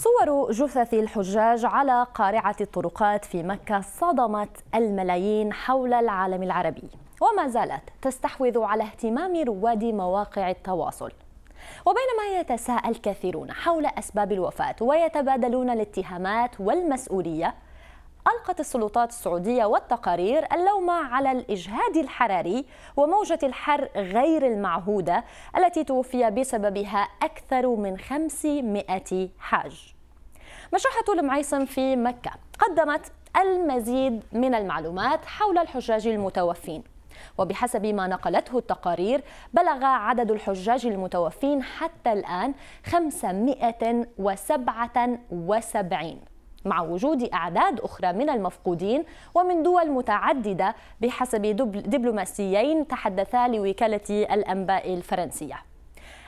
صور جثث الحجاج على قارعة الطرقات في مكة صدمت الملايين حول العالم العربي وما زالت تستحوذ على اهتمام رواد مواقع التواصل وبينما يتساءل كثيرون حول أسباب الوفاة ويتبادلون الاتهامات والمسؤولية ألقت السلطات السعودية والتقارير اللوم على الإجهاد الحراري وموجة الحر غير المعهودة التي توفي بسببها أكثر من 500 حاج مشاحة المعيصم في مكة قدمت المزيد من المعلومات حول الحجاج المتوفين وبحسب ما نقلته التقارير بلغ عدد الحجاج المتوفين حتى الآن 577 مع وجود أعداد أخرى من المفقودين ومن دول متعددة بحسب دبلوماسيين تحدثا لوكالة الأنباء الفرنسية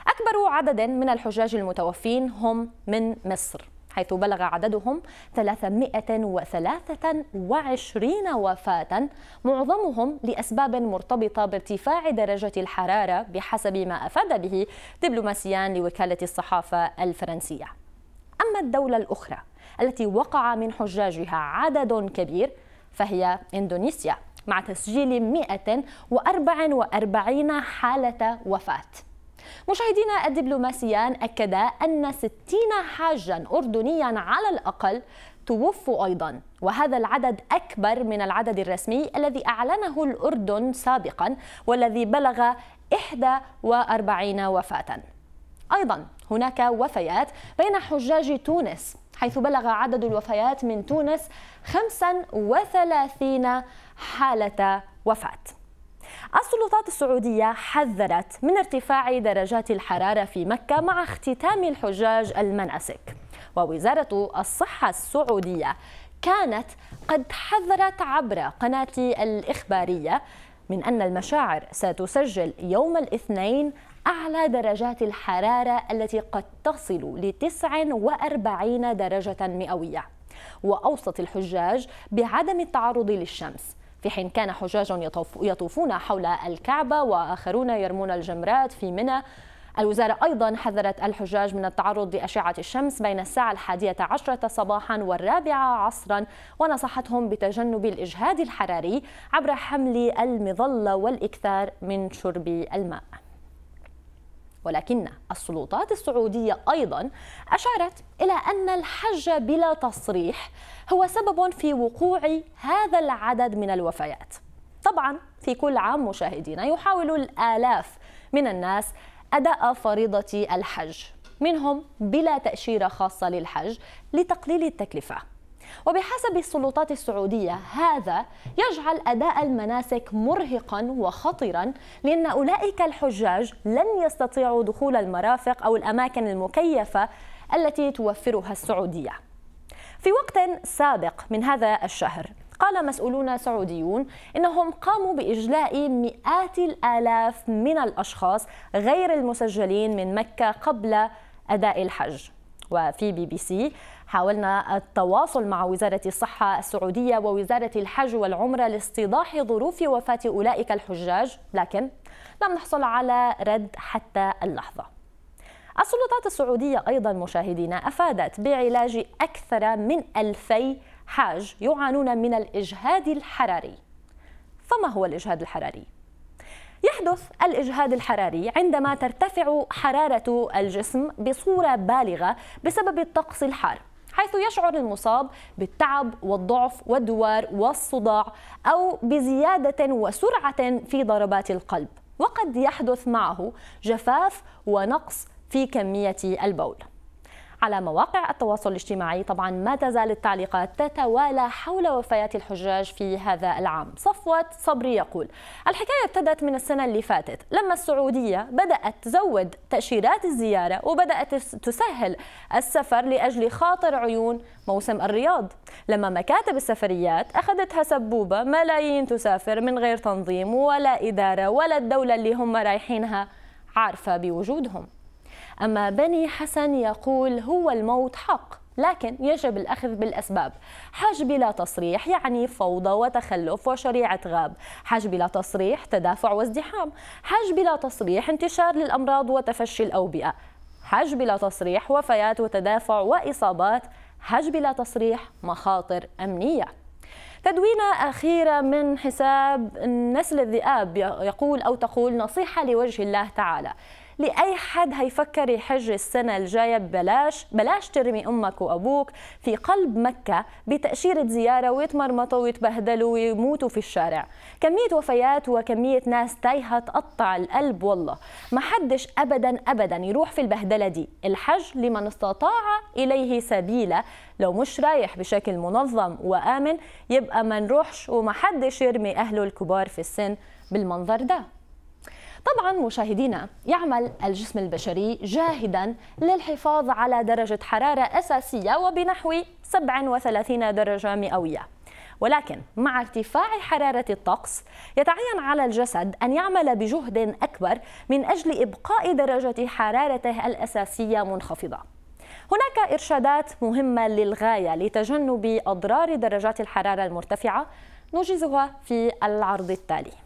أكبر عدد من الحجاج المتوفين هم من مصر حيث بلغ عددهم 323 وفاة معظمهم لأسباب مرتبطة بارتفاع درجة الحرارة بحسب ما أفاد به دبلوماسيان لوكالة الصحافة الفرنسية أما الدولة الأخرى التي وقع من حجاجها عدد كبير فهي إندونيسيا مع تسجيل 144 حالة وفاة مشاهدينا الدبلوماسيان أكدا أن 60 حاجا أردنيا على الأقل توفوا أيضا وهذا العدد أكبر من العدد الرسمي الذي أعلنه الأردن سابقا والذي بلغ 41 وفاة أيضا هناك وفيات بين حجاج تونس حيث بلغ عدد الوفيات من تونس 35 حالة وفاة السلطات السعودية حذرت من ارتفاع درجات الحرارة في مكة مع اختتام الحجاج المناسك ووزارة الصحة السعودية كانت قد حذرت عبر قناة الإخبارية من أن المشاعر ستسجل يوم الاثنين أعلى درجات الحرارة التي قد تصل ل 49 درجة مئوية وأوصت الحجاج بعدم التعرض للشمس في حين كان حجاج يطوفون حول الكعبة وآخرون يرمون الجمرات في منى الوزارة أيضا حذرت الحجاج من التعرض لأشعة الشمس بين الساعة الحادية عشرة صباحا والرابعة عصرا ونصحتهم بتجنب الإجهاد الحراري عبر حمل المظلة والإكثار من شرب الماء ولكن السلطات السعودية أيضا أشارت إلى أن الحج بلا تصريح هو سبب في وقوع هذا العدد من الوفيات طبعا في كل عام مشاهدينا يحاول الآلاف من الناس أداء فريضة الحج منهم بلا تأشيرة خاصة للحج لتقليل التكلفة وبحسب السلطات السعودية هذا يجعل أداء المناسك مرهقا وخطرا لأن أولئك الحجاج لن يستطيعوا دخول المرافق أو الأماكن المكيفة التي توفرها السعودية في وقت سابق من هذا الشهر قال مسؤولون سعوديون إنهم قاموا بإجلاء مئات الآلاف من الأشخاص غير المسجلين من مكة قبل أداء الحج وفي بي بي سي حاولنا التواصل مع وزارة الصحة السعودية ووزارة الحج والعمرة لاستيضاح ظروف وفاة أولئك الحجاج لكن لم نحصل على رد حتى اللحظة السلطات السعودية أيضا مشاهدينا أفادت بعلاج أكثر من 2000 حاج يعانون من الإجهاد الحراري فما هو الإجهاد الحراري؟ يحدث الإجهاد الحراري عندما ترتفع حرارة الجسم بصورة بالغة بسبب الطقس الحار حيث يشعر المصاب بالتعب والضعف والدوار والصداع أو بزيادة وسرعة في ضربات القلب وقد يحدث معه جفاف ونقص في كمية البول على مواقع التواصل الاجتماعي طبعا ما تزال التعليقات تتوالى حول وفيات الحجاج في هذا العام صفوة صبري يقول الحكاية ابتدت من السنة اللي فاتت لما السعودية بدأت تزود تأشيرات الزيارة وبدأت تسهل السفر لأجل خاطر عيون موسم الرياض لما مكاتب السفريات أخذتها سبوبة ملايين تسافر من غير تنظيم ولا إدارة ولا الدولة اللي هم رايحينها عارفة بوجودهم أما بني حسن يقول هو الموت حق لكن يجب الأخذ بالأسباب حج بلا تصريح يعني فوضى وتخلف وشريعة غاب حج بلا تصريح تدافع وازدحام حج بلا تصريح انتشار للأمراض وتفشي الأوبئة حج بلا تصريح وفيات وتدافع وإصابات حج بلا تصريح مخاطر أمنية تدوينة أخيرة من حساب نسل الذئاب يقول أو تقول نصيحة لوجه الله تعالى لأي حد هيفكر يحج السنة الجاية ببلاش بلاش ترمي أمك وأبوك في قلب مكة بتأشيرة زيارة ويتمرمطوا ويتبهدلوا ويموتوا في الشارع كمية وفيات وكمية ناس تايهة تقطع القلب والله ما حدش أبدا أبدا يروح في البهدلة دي الحج لمن استطاع إليه سبيلا لو مش رايح بشكل منظم وآمن يبقى ما نروحش وما حدش يرمي أهله الكبار في السن بالمنظر ده طبعا مشاهدينا يعمل الجسم البشري جاهدا للحفاظ على درجة حرارة أساسية وبنحو 37 درجة مئوية ولكن مع ارتفاع حرارة الطقس يتعين على الجسد أن يعمل بجهد أكبر من أجل إبقاء درجة حرارته الأساسية منخفضة هناك إرشادات مهمة للغاية لتجنب أضرار درجات الحرارة المرتفعة نجزها في العرض التالي